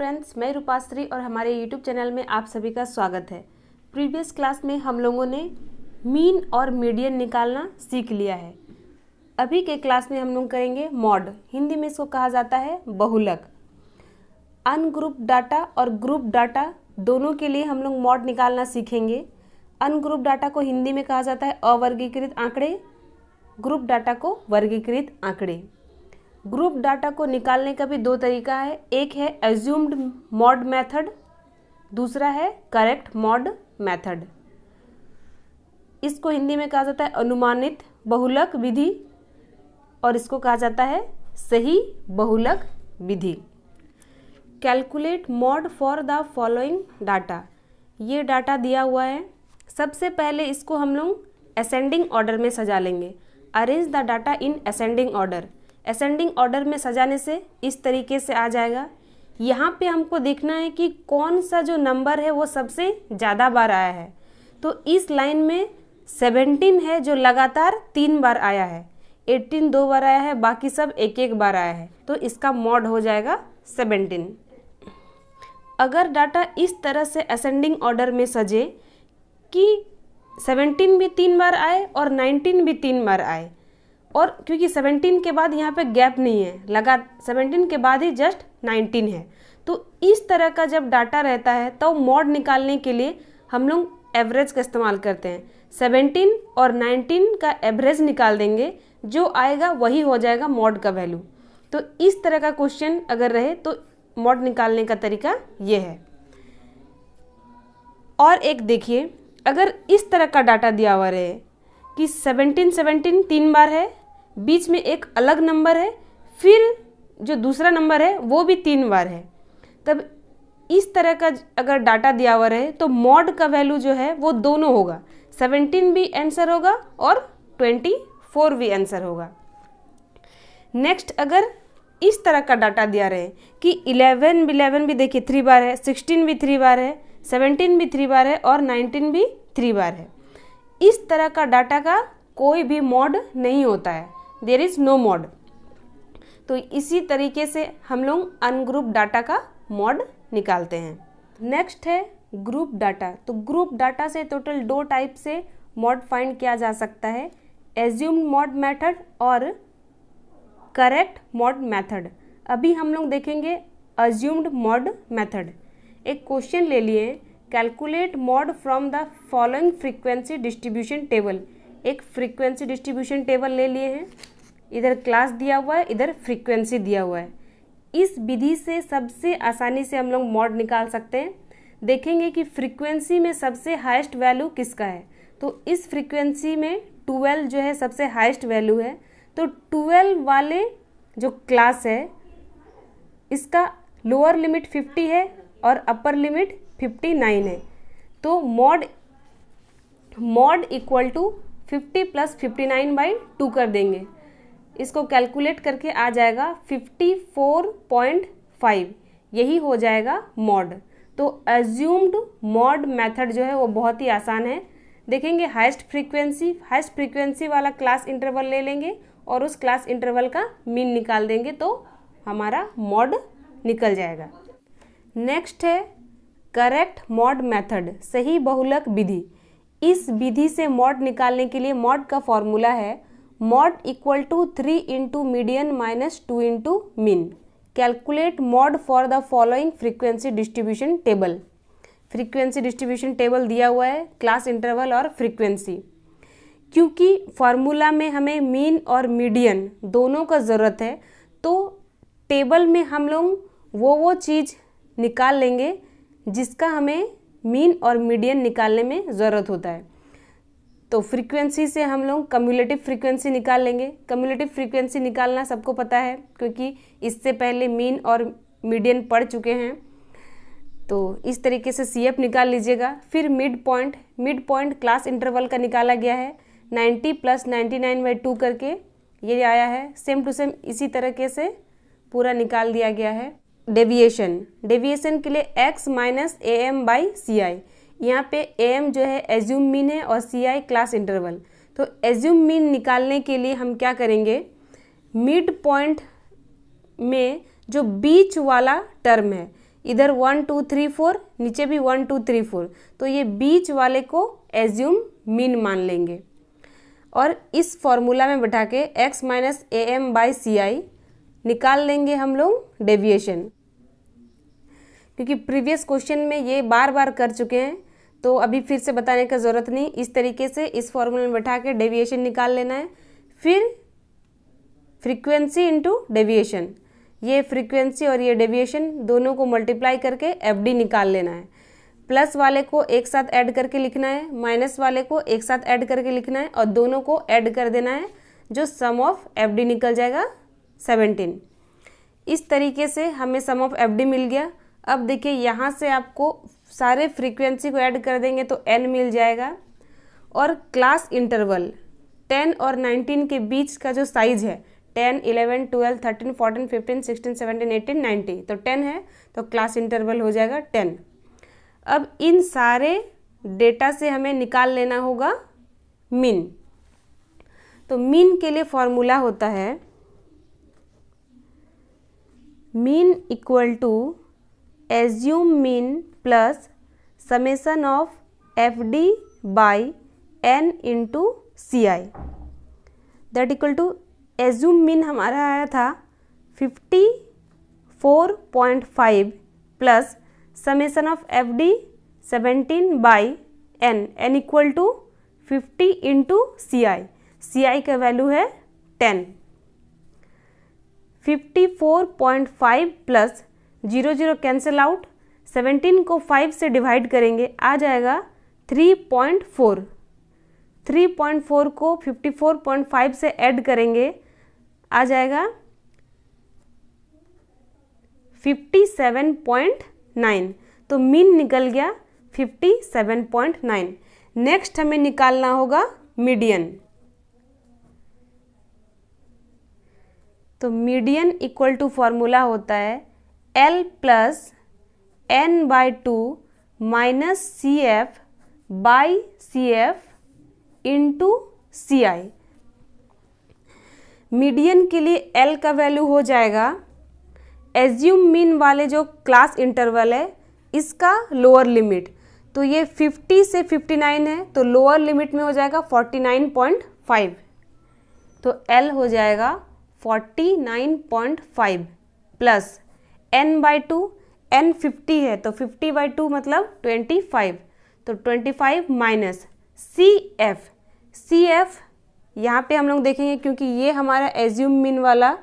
friends मैं रूपाश्री और हमारे यूट्यूब चैनल में आप सभी का स्वागत है प्रीवियस क्लास में हम लोगों ने मीन और मीडियन निकालना सीख लिया है अभी के क्लास में हम लोग करेंगे मॉड हिंदी में इसको कहा जाता है बहुलक अनग्रुप डाटा और ग्रुप डाटा दोनों के लिए हम लोग मॉड निकालना सीखेंगे अनग्रुप डाटा को हिंदी में कहा जाता है अवर्गीकृत आंकड़े ग्रुप डाटा को वर्गीकृत आंकड़े ग्रुप डाटा को निकालने का भी दो तरीका है एक है एज्यूम्ड मॉड मेथड दूसरा है करेक्ट मॉड मेथड इसको हिंदी में कहा जाता है अनुमानित बहुलक विधि और इसको कहा जाता है सही बहुलक विधि calculate mode for the following data ये डाटा दिया हुआ है सबसे पहले इसको हम लोग असेंडिंग ऑर्डर में सजा लेंगे arrange the data in ascending order ascending order में सजाने से इस तरीके से आ जाएगा यहाँ पे हमको देखना है कि कौन सा जो नंबर है वो सबसे ज़्यादा बार आया है तो इस लाइन में सेवेंटीन है जो लगातार तीन बार आया है एट्टीन दो बार आया है बाकी सब एक एक बार आया है तो इसका मॉड हो जाएगा सेवेंटीन अगर डाटा इस तरह से असेंडिंग ऑर्डर में सजे कि सेवेंटीन भी तीन बार आए और नाइनटीन भी तीन बार आए और क्योंकि 17 के बाद यहाँ पे गैप नहीं है लगा 17 के बाद ही जस्ट 19 है तो इस तरह का जब डाटा रहता है तो मॉड निकालने के लिए हम लोग एवरेज का इस्तेमाल करते हैं 17 और 19 का एवरेज निकाल देंगे जो आएगा वही हो जाएगा मॉड का वैल्यू तो इस तरह का क्वेश्चन अगर रहे तो मॉड निकालने का तरीका ये है और एक देखिए अगर इस तरह का डाटा दिया हुआ रहे कि 17 17 तीन बार है बीच में एक अलग नंबर है फिर जो दूसरा नंबर है वो भी तीन बार है तब इस तरह का अगर डाटा दिया हुआ रहे तो मॉड का वैल्यू जो है वो दोनों होगा 17 भी आंसर होगा और ट्वेंटी फोर भी आंसर होगा नेक्स्ट अगर इस तरह का डाटा दिया रहे कि इलेवन 11 भी देखिए थ्री बार है सिक्सटीन भी थ्री बार है सेवनटीन भी थ्री बार है और 19 भी थ्री बार है इस तरह का डाटा का कोई भी मॉड नहीं होता है देर इज़ नो मॉड तो इसी तरीके से हम लोग अनग्रुप डाटा का मॉड निकालते हैं नेक्स्ट है ग्रुप डाटा तो ग्रुप डाटा से टोटल दो टाइप से मॉड फाइंड किया जा सकता है एज्यूम्ड मॉड मेथड और करेक्ट मॉड मेथड अभी हम लोग देखेंगे अज्यूम्ड मॉड मेथड एक क्वेश्चन ले लिए calculate mode from the following frequency distribution table एक फ्रीक्वेंसी डिस्ट्रीब्यूशन टेबल ले लिए हैं इधर क्लास दिया हुआ है इधर फ्रीक्वेंसी दिया हुआ है इस विधि से सबसे आसानी से हम लोग मॉड निकाल सकते हैं देखेंगे कि फ्रीक्वेंसी में सबसे हाइस्ट वैल्यू किसका है तो इस फ्रीक्वेंसी में ट्वेल्व जो है सबसे हाइस्ट वैल्यू है तो ट्वेल्व वाले जो क्लास है इसका लोअर लिमिट फिफ्टी है और अपर लिमिट फिफ्टी नाइन है तो mode mode equal to fifty plus fifty nine by two कर देंगे इसको कैलकुलेट करके आ जाएगा फिफ्टी फोर पॉइंट फाइव यही हो जाएगा मॉड तो एज्यूम्ड मॉड मेथड जो है वो बहुत ही आसान है देखेंगे हाइस्ट फ्रीक्वेंसी हाइस्ट फ्रीक्वेंसी वाला क्लास इंटरवल ले लेंगे और उस क्लास इंटरवल का मीन निकाल देंगे तो हमारा मॉड निकल जाएगा नेक्स्ट है करेक्ट मॉड मेथड सही बहुलक विधि इस विधि से मॉड निकालने के लिए मॉड का फॉर्मूला है mode equal to three into median minus two into mean calculate mode for the following frequency distribution table frequency distribution table दिया हुआ है क्लास इंटरवल और फ्रीक्वेंसी क्योंकि फार्मूला में हमें मीन और मीडियन दोनों का ज़रूरत है तो टेबल में हम लोग वो वो चीज़ निकाल लेंगे जिसका हमें मीन और मीडियन निकालने में ज़रूरत होता है तो फ्रीक्वेंसी से हम लोग कम्युलेटिव फ्रीक्वेंसी निकाल लेंगे कम्युलेटिव फ्रीक्वेंसी निकालना सबको पता है क्योंकि इससे पहले मीन और मीडियन पढ़ चुके हैं तो इस तरीके से सी निकाल लीजिएगा फिर mid point mid point class interval का निकाला गया है 90 plus ninety nine by two करके ये आया है सेम टू सेम इसी तरीके से पूरा निकाल दिया गया है डेविएशन डेविएशन के लिए X minus A M by C I यहाँ पे ए एम जो है एज्यूम मीन है और सी आई क्लास इंटरवल तो एज्यूम मीन निकालने के लिए हम क्या करेंगे मिड पॉइंट में जो बीच वाला टर्म है इधर वन टू थ्री फोर नीचे भी वन टू थ्री फोर तो ये बीच वाले को एज्यूम मीन मान लेंगे और इस फॉर्मूला में बैठा के x minus A M by C I निकाल लेंगे हम लोग डेविएशन क्योंकि प्रीवियस क्वेश्चन में ये बार बार कर चुके हैं तो अभी फिर से बताने का ज़रूरत नहीं इस तरीके से इस फॉर्मूले में बैठा के डेविएशन निकाल लेना है फिर फ्रीक्वेंसी इंटू डेविएशन ये फ्रीक्वेंसी और ये डेविएशन दोनों को मल्टीप्लाई करके एफ निकाल लेना है प्लस वाले को एक साथ ऐड करके लिखना है माइनस वाले को एक साथ ऐड करके लिखना है और दोनों को ऐड कर देना है जो सम ऑफ एफ निकल जाएगा सेवेंटीन इस तरीके से हमें सम ऑफ एफ मिल गया अब देखिए यहाँ से आपको सारे फ्रीक्वेंसी को ऐड कर देंगे तो एन मिल जाएगा और क्लास इंटरवल 10 और 19 के बीच का जो साइज है 10, 11, 12, 13, 14, 15, 16, 17, 18, 19 तो 10 है तो क्लास इंटरवल हो जाएगा 10 अब इन सारे डेटा से हमें निकाल लेना होगा मीन तो मीन के लिए फॉर्मूला होता है mean equal to assume mean plus summation of F D by N into C I that equal to assume mean हमारा आया था fifty four point five plus summation of F D seventeen by N N equal to fifty into C I C I का value है ten fifty four point five plus zero zero cancel out seventeen को five से divide करेंगे आ जाएगा three point four three point four को fifty four point five से add करेंगे आ जाएगा फिफ्टी सेवन पॉइंट नाइन तो मीन निकल गया fifty seven point nine next हमें निकालना होगा मीडियन तो मीडियन इक्वल टू फॉर्मूला होता है L plus N by two minus C F by C F into C I median के लिए एल का वैल्यू हो जाएगा एज्यूम मीन वाले जो क्लास इंटरवल है इसका लोअर लिमिट तो ये 50 से 59 है तो लोअर लिमिट में हो जाएगा 49.5 तो L हो जाएगा 49.5 plus N by two N fifty है तो फिफ्टी बाई टू मतलब ट्वेंटी फाइव तो twenty five minus C F C F यहाँ पर हम लोग देखेंगे क्योंकि ये हमारा एज्यूम मीन वाला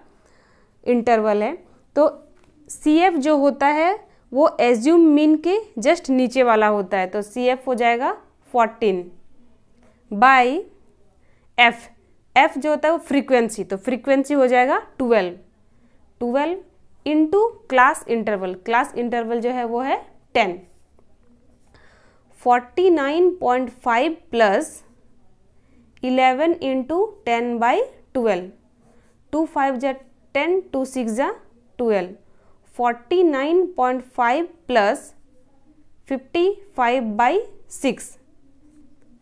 इंटरवल है तो सी एफ जो होता है वो एज्यूम मीन के जस्ट नीचे वाला होता है तो सी एफ हो जाएगा फोर्टीन बाई एफ एफ जो होता है वो फ्रीक्वेंसी तो फ्रीक्वेंसी हो जाएगा twelve twelve into class interval class interval जो है वो है ten forty nine point five plus eleven into ten by twelve two five जा टेन टू सिक्स जै twelve forty nine point five plus fifty five by six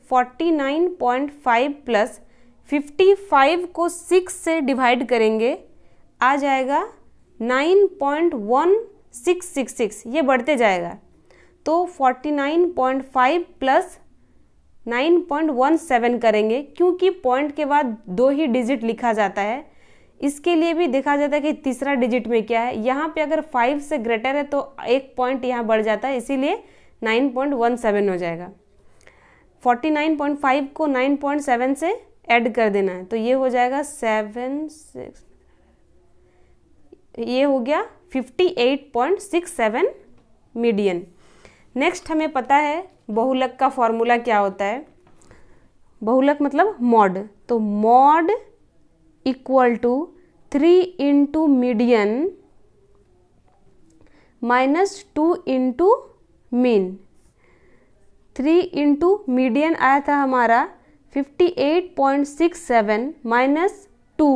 forty nine point five plus fifty five को six से divide करेंगे आ जाएगा 9.1666 ये बढ़ते जाएगा तो 49.5 प्लस 9.17 करेंगे क्योंकि पॉइंट के बाद दो ही डिजिट लिखा जाता है इसके लिए भी देखा जाता है कि तीसरा डिजिट में क्या है यहाँ पे अगर फाइव से ग्रेटर है तो एक पॉइंट यहाँ बढ़ जाता है इसीलिए 9.17 हो जाएगा 49.5 को 9.7 से ऐड कर देना है तो ये हो जाएगा सेवन सिक्स ये हो गया 58.67 मीडियन नेक्स्ट हमें पता है बहुलक का फॉर्मूला क्या होता है बहुलक मतलब मॉड तो mode equal to three into median minus two into mean three into median आया था हमारा 58.67 माइनस टू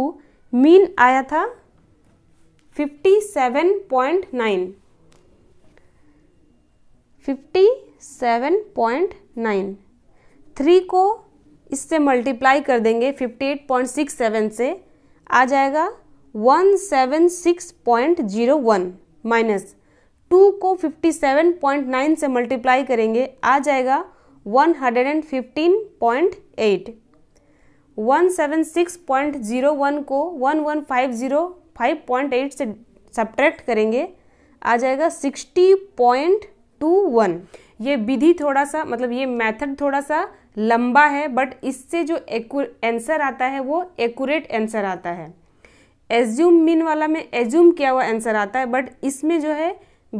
मीन आया था 57.9 थ्री को इससे मल्टीप्लाई कर देंगे 58.67 से आ जाएगा 176.01 माइनस टू को 57.9 से मल्टीप्लाई करेंगे आ जाएगा 115.8 176.01 को फाइव पॉइंट एट से सब्ट्रैक्ट करेंगे आ जाएगा सिक्सटी पॉइंट टू वन ये विधि थोड़ा सा मतलब ये मेथड थोड़ा सा लंबा है बट इससे जो आंसर आता है वो एक्यूरेट आंसर आता है एज्यूम मीन वाला में एज्यूम किया हुआ आंसर आता है बट इसमें जो है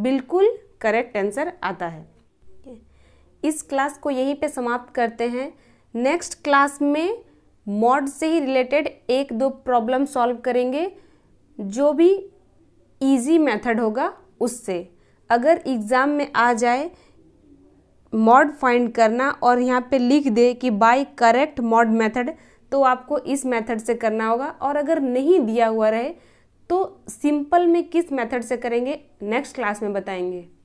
बिल्कुल करेक्ट आंसर आता है इस क्लास को यहीं पे समाप्त करते हैं नेक्स्ट क्लास में मॉड से ही रिलेटेड एक दो प्रॉब्लम सॉल्व करेंगे जो भी इजी मेथड होगा उससे अगर एग्ज़ाम में आ जाए मॉड फाइंड करना और यहाँ पे लिख दे कि बाय करेक्ट मॉड मेथड तो आपको इस मेथड से करना होगा और अगर नहीं दिया हुआ रहे तो सिंपल में किस मेथड से करेंगे नेक्स्ट क्लास में बताएंगे